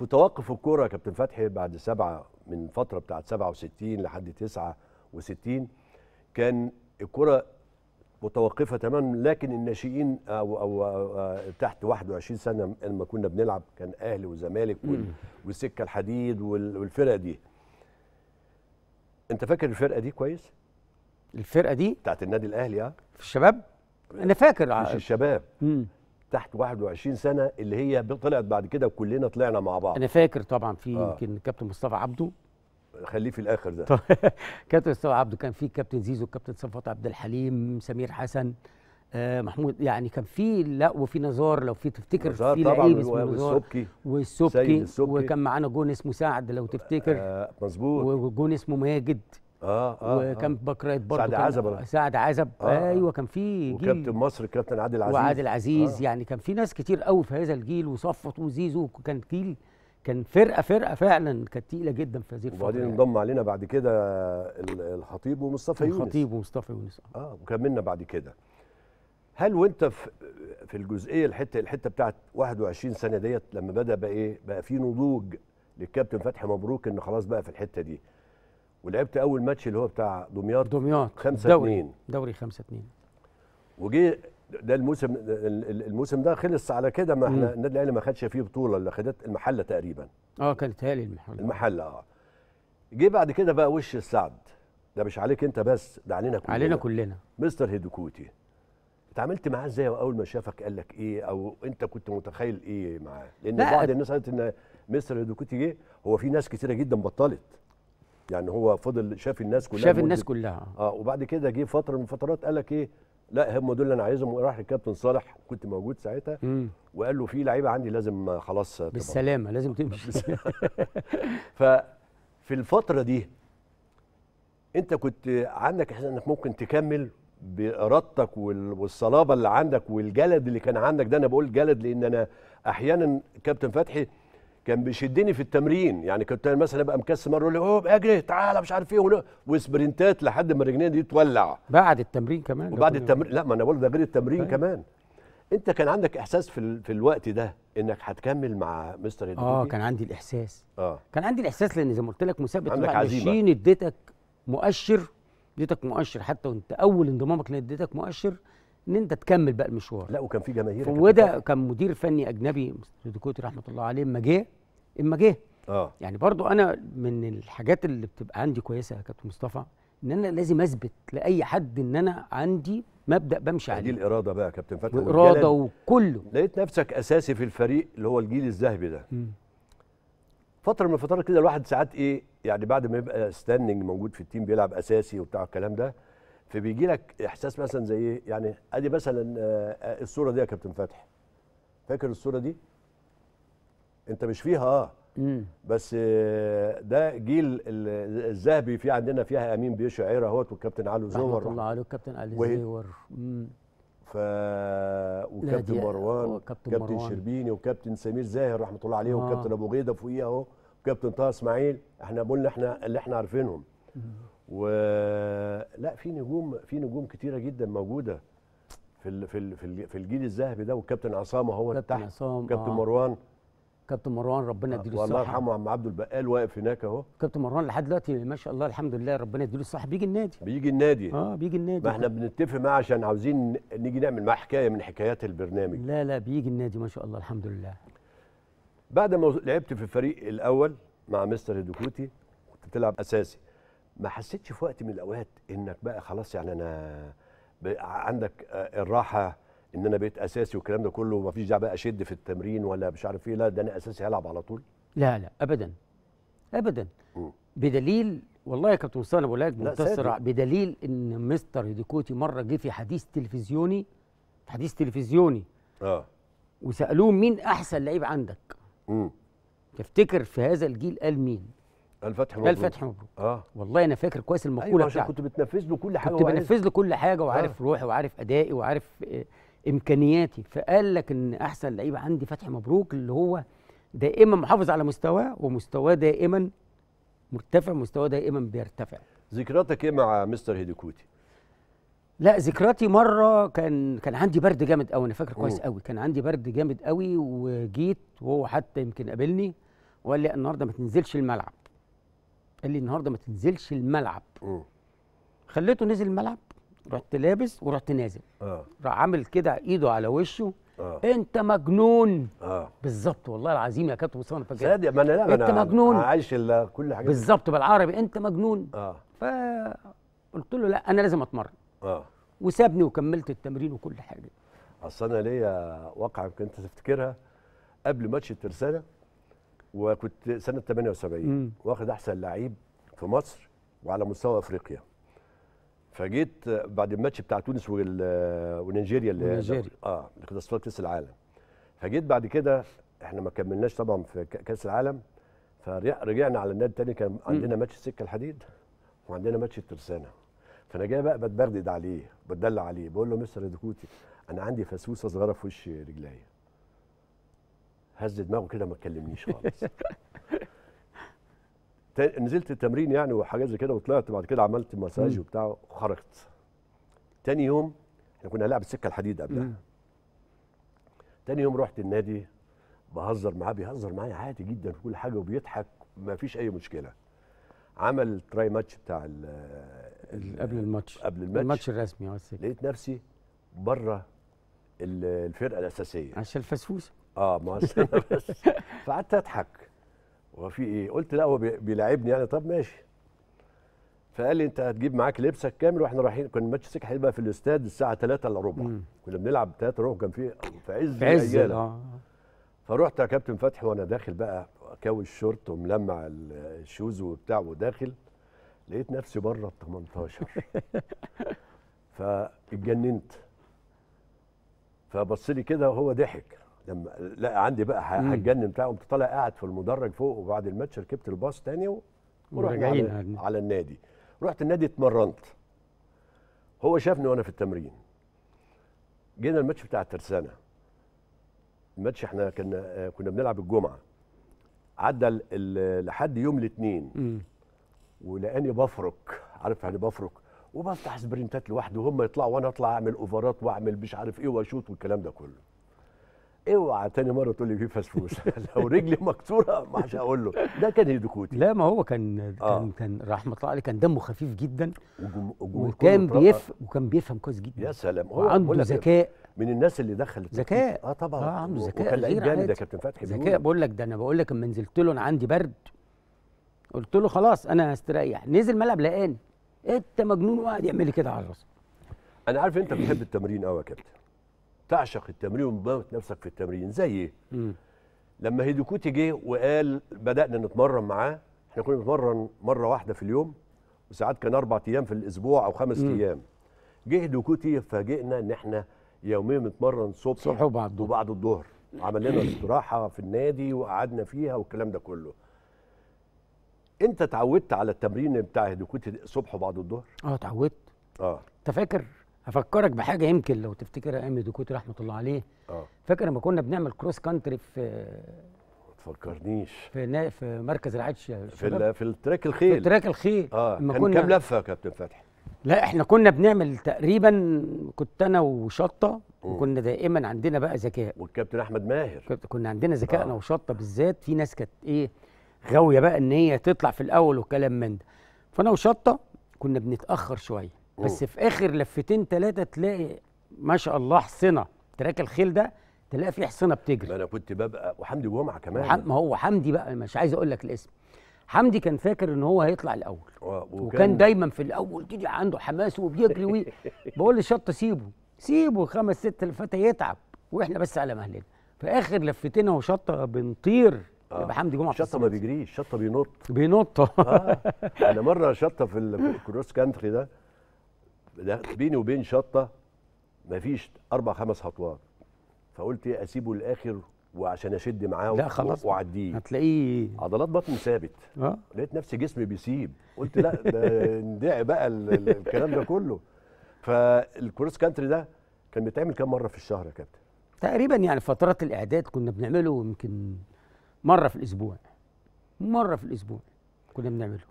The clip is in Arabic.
في توقف الكوره يا كابتن فتحي بعد سبعه من فتره بتاعت 67 لحد 69 كان الكره متوقفه تماما لكن الناشئين أو, أو, أو تحت 21 سنه لما كنا بنلعب كان اهلي وزمالك والسكه الحديد والفرقه دي انت فاكر الفرقه دي كويس الفرقه دي بتاعت النادي الاهلي اه في الشباب انا فاكر مش الشباب مم. تحت 21 سنه اللي هي طلعت بعد كده وكلنا طلعنا مع بعض انا فاكر طبعا في آه. يمكن آه. كابتن مصطفى عبده خليه في الاخر ده كابتن مصطفى عبده كان في كابتن زيزو كابتن صفوت عبد الحليم سمير حسن آه محمود يعني كان في لا وفي نزار لو في تفتكر في لعيب اسمه نزار والسبكي والسبكي وكان معانا جون اسمه سعد لو تفتكر آه مظبوط وجون اسمه ماجد آه،, اه اه وكان آه. باك برضه سعد عزب سعد آه، عزب آه ايوه كان في جيل وكابتن مصر كابتن عادل عزيز وعادل عزيز آه. يعني كان في ناس كتير قوي في هذا الجيل وصفت وزيزو كان جيل كان فرقه فرقه فعلا كانت تقيله جدا في هذه الفتره وبعدين يعني. انضم علينا بعد كده الخطيب ومصطفى يونس الخطيب ومصطفى يونس اه وكملنا بعد كده هل وانت في في الجزئيه الحته الحته بتاعت 21 سنه ديت لما بدا بقى ايه بقى في نضوج للكابتن فتحي مبروك ان خلاص بقى في الحته دي ولعبت اول ماتش اللي هو بتاع دمياط دمياط 5 2 دوري 5 2 وجي ده الموسم الموسم ده خلص على كده ما احنا النادي الاهلي ما خدش فيه بطوله اللي خدت المحله تقريبا اه كانت هالي المحله المحله اه جه بعد كده بقى وش السعد ده مش عليك انت بس ده علينا كلنا علينا كلنا مستر هيدوكوتي اتعاملت معاه ازاي اول ما شافك قال لك ايه او انت كنت متخيل ايه معاه لان بعض الناس قالت ان مستر هيدوكوتي جه هو في ناس كثيره جدا بطلت يعني هو فضل شاف الناس كلها شاف الناس كلها اه وبعد كده جه فتره من الفترات قال لك ايه لا هم دول اللي انا عايزهم وراح للكابتن صالح كنت موجود ساعتها مم. وقال له في لعيبه عندي لازم خلاص بالسلامه طبعا. لازم تمشي ففي الفتره دي انت كنت عندك احساس انك ممكن تكمل بارادتك والصلابه اللي عندك والجلد اللي كان عندك ده انا بقول جلد لان انا احيانا كابتن فتحي كان بيشدني في التمرين يعني كنت مثلا ابقى مكسر مره يقول لي اوه اجري تعالى مش عارف ايه وسبرنتات لحد ما الرجلين دي تولع بعد التمرين كمان وبعد التمرين لا ما انا بقول ده غير التمرين طيب. كمان انت كان عندك احساس في, ال... في الوقت ده انك هتكمل مع مستر اه كان عندي الاحساس اه كان عندي الاحساس لان زي ما قلت لك مسابقه عندك عزيمه اديتك مؤشر اديتك مؤشر حتى وانت اول انضمامك اديتك مؤشر ان انت تكمل بقى المشوار لا وكان في جماهير وده كان مدير فني اجنبي ديكوتي رحمه الله عليه اما جه اما جه اه يعني برضو انا من الحاجات اللي بتبقى عندي كويسه يا كابتن مصطفى ان انا لازم اثبت لاي حد ان انا عندي مبدا بمشي يعني عليه دي الاراده بقى يا كابتن فتحي الاراده وكله لقيت نفسك اساسي في الفريق اللي هو الجيل الذهبي ده م. فتره من الفترات كده الواحد ساعات ايه يعني بعد ما يبقى ستاندنج موجود في التيم بيلعب اساسي وبتاع الكلام ده فبيجي لك احساس مثلا زي ايه يعني ادي مثلا آه، آه، الصوره دي يا كابتن فتحي فاكر الصوره دي انت مش فيها اه بس آه، ده جيل الذهبي في عندنا فيها امين بيشعر اهوت والكابتن علي زور رحمه الله عليه والكابتن علي زور ف وكابتن مروان وكابتن كابتن شربيني وكابتن سمير زاهر رحمه الله عليه آه. وكابتن ابو غيده فوقيه اهو وكابتن طه اسماعيل احنا قلنا احنا اللي احنا عارفينهم ولا في نجوم في نجوم كتيره جدا موجوده في في في الجيل الذهبي ده والكابتن عصام اهو تحت كابتن عصام كابتن آه. مروان كابتن مروان ربنا آه، يديله الصحه الله يرحمه عم عبد البقال واقف هناك اهو كابتن مروان لحد دلوقتي ما شاء الله الحمد لله ربنا يديله الصحه بيجي النادي بيجي النادي اه بيجي النادي ما احنا بنتفق معاه عشان عاوزين نيجي نعمل معاه حكايه من حكايات البرنامج لا لا بيجي النادي ما شاء الله الحمد لله بعد ما لعبت في الفريق الاول مع مستر هدوكوتي كنت بتلعب اساسي ما حسيتش في وقت من الاوقات انك بقى خلاص يعني انا عندك آه، الراحه ان انا بقيت اساسي والكلام ده كله ومفيش داعي بقى اشد في التمرين ولا مش عارف ايه لا ده انا اساسي هلعب على طول لا لا ابدا ابدا م. بدليل والله يا كابتن مصطفى انا بقول لك منتصر بدليل ان مستر هيديكوتي مره جه في حديث تلفزيوني حديث تلفزيوني اه وسالوه مين احسن لعيب عندك امم تفتكر في هذا الجيل قال مين الفتح مبروك الفتح مبروك اه والله انا فاكر كويس المقوله أيوة عشان كنت بتنفذ له كل حاجه كنت بنفذ له كل حاجه وعارف آه. روحي وعارف ادائي وعارف آه، امكانياتي فقال لك ان احسن لعيب عندي فتحي مبروك اللي هو دائما محافظ على مستواه ومستواه دائما مرتفع مستواه دائما بيرتفع ذكرياتك ايه مع مستر هيديكوتي لا ذكرياتي مره كان كان عندي برد جامد قوي انا فاكر كويس قوي كان عندي برد جامد قوي وجيت وهو حتى يمكن قابلني وقال لي النهارده ما تنزلش الملعب قال لي النهارده ما تنزلش الملعب م. خليته نزل الملعب رحت لابس ورحت نازل اه راح عامل كده ايده على وشه آه. انت مجنون آه. بالظبط والله العظيم يا كابتن مصطفى انا صادق ما انا لا انت أنا مجنون عايش كل حاجه بالظبط بالعربي انت مجنون اه فقلت له لا انا لازم اتمرن اه وسابني وكملت التمرين وكل حاجه اصل انا ليا واقعه يمكن انت تفتكرها قبل ماتش الترسانه وكنت سنه 78 واخد احسن لعيب في مصر وعلى مستوى افريقيا فجيت بعد الماتش بتاع تونس ونيجيريا اللي اه اللي كاس العالم فجيت بعد كده احنا ما كملناش طبعا في كاس العالم فرجعنا على النادي الثاني كان عندنا ماتش السكه الحديد وعندنا ماتش الترسانه فانا جاي بقى بتبردد عليه بتدلع عليه بقول له مستر دكوتي انا عندي فسوسه صغيره في وش رجليا هز دماغه كده ما تكلمنيش خالص نزلت التمرين يعني وحاجات زي كده وطلعت بعد كده عملت مساج وبتاع وخرجت تاني يوم احنا كنا هنلعب السكه الحديد قبلها تاني يوم رحت النادي بهزر معاه بيهزر معايا عادي جدا في كل حاجه وبيضحك ما فيش اي مشكله عمل تراي ماتش بتاع ال الـ قبل الماتش قبل الماتش الماتش الرسمي آه، لقيت نفسي بره الفرقه الاساسيه عشان الفسفوسه اه ما بس فقعدت اضحك وفي ايه قلت لا هو بيلاعبني يعني طب ماشي فقال لي انت هتجيب معاك لبسك كامل واحنا رايحين كان ماتش السكه هيبقى في الاستاد الساعه 3 الا ربع كنا بنلعب 3 ربع كان في في عز في عز اه فرحت يا كابتن فتحي وانا داخل بقى كاوي الشورت وملمع الشوز وبتاع وداخل لقيت نفسي بره ال 18 فاتجننت فبص لي كده وهو ضحك لما لا عندي بقى هتجنن بتاع قمت طالع قاعد في المدرج فوق وبعد الماتش ركبت الباص تاني ورحنا على, يعني. على النادي رحت النادي اتمرنت هو شافني وانا في التمرين جينا الماتش بتاع الترسانه الماتش احنا كنا آه، كنا بنلعب الجمعه عدى لحد يوم الاثنين ولقاني بفرك عارف يعني بفرك وبفتح سبرنتات لوحدي وهم يطلعوا وانا اطلع اعمل اوفرات واعمل مش عارف ايه واشوط والكلام ده كله اوعى تاني مره تقول لي في فسفوس لو رجلي مكسوره مش هقول له ده كان هيدوكوتي لا ما هو كان آه. كان كان رحمه الله عليه كان دمه خفيف جدا وجم... وكان بيف وكان بيفهم كويس جدا يا سلام هو عنده ذكاء من الناس اللي دخلت ذكاء اه طبعا اه عنده ذكاء وكان لعيب جامد ده كابتن فتحي ذكاء بقول لك ده انا بقول لك اما نزلت له انا عندي برد قلت له خلاص انا هستريح نزل ملعب لقاني انت إيه مجنون وقعد يعمل لي كده على راسي انا عارف انت بتحب التمرين قوي يا كابتن تعشق التمرين ومموت نفسك في التمرين زي ايه؟ لما هيدوكوتي جه وقال بدانا نتمرن معاه احنا كنا بنتمرن مره واحده في اليوم وساعات كان اربع ايام في الاسبوع او خمس ايام جه هيدوكوتي فاجئنا ان احنا يوميا بنتمرن صبح صبح وبعد الظهر وبعد الظهر عمل لنا استراحه في النادي وقعدنا فيها والكلام ده كله انت اتعودت على التمرين بتاع هيدوكوتي صبح وبعد الظهر اه اتعودت اه انت فاكر هفكرك بحاجه يمكن لو تفتكرها ايام دكوتي رحمه الله عليه اه فاكر لما كنا بنعمل كروس كانتري في تفكرنيش في نا... في مركز رعايه في ال... في التراك الخيل في التراك الخيل اه كان كنا... كام لفه يا كابتن فتحي؟ لا احنا كنا بنعمل تقريبا كنت انا وشطه وكنا دائما عندنا بقى ذكاء والكابتن احمد ماهر كنا عندنا ذكاء انا آه. وشطه بالذات في ناس كانت ايه غاويه بقى ان هي تطلع في الاول وكلام من ده فانا وشطه كنا بنتاخر شويه بس في اخر لفتين ثلاثه تلاقي ما شاء الله حصنه تراك الخيل ده تلاقي فيه حصنه بتجري ما انا كنت ببقى وحمدي جمعه كمان وحم... ما هو حمدي بقى مش عايز اقول لك الاسم حمدي كان فاكر ان هو هيطلع الاول آه، وكان, وكان دايما في الاول كده عنده حماس وبيجري وي بقول للشط سيبه سيبه خمس ست لفات يتعب واحنا بس على مهلنا في اخر لفتين اهو شطه بنطير آه. يبقى حمدي جمعه شطه ما بيجريش الشطه بينط بينط آه. انا مره شطه في الكروس كانتري ده ده بيني وبين شطه مفيش اربع خمس خطوات فقلت إيه، اسيبه للاخر وعشان اشد معاه لا خلاص واعديه هتلاقيه عضلات بطن ثابت أه؟ لقيت نفسي جسمي بيسيب قلت لا ده ندعي بقى الكلام ده كله فالكروس كانتري ده كان بيتعمل كام مره في الشهر يا كابتن تقريبا يعني فترات الاعداد كنا بنعمله يمكن مره في الاسبوع مره في الاسبوع كنا بنعمله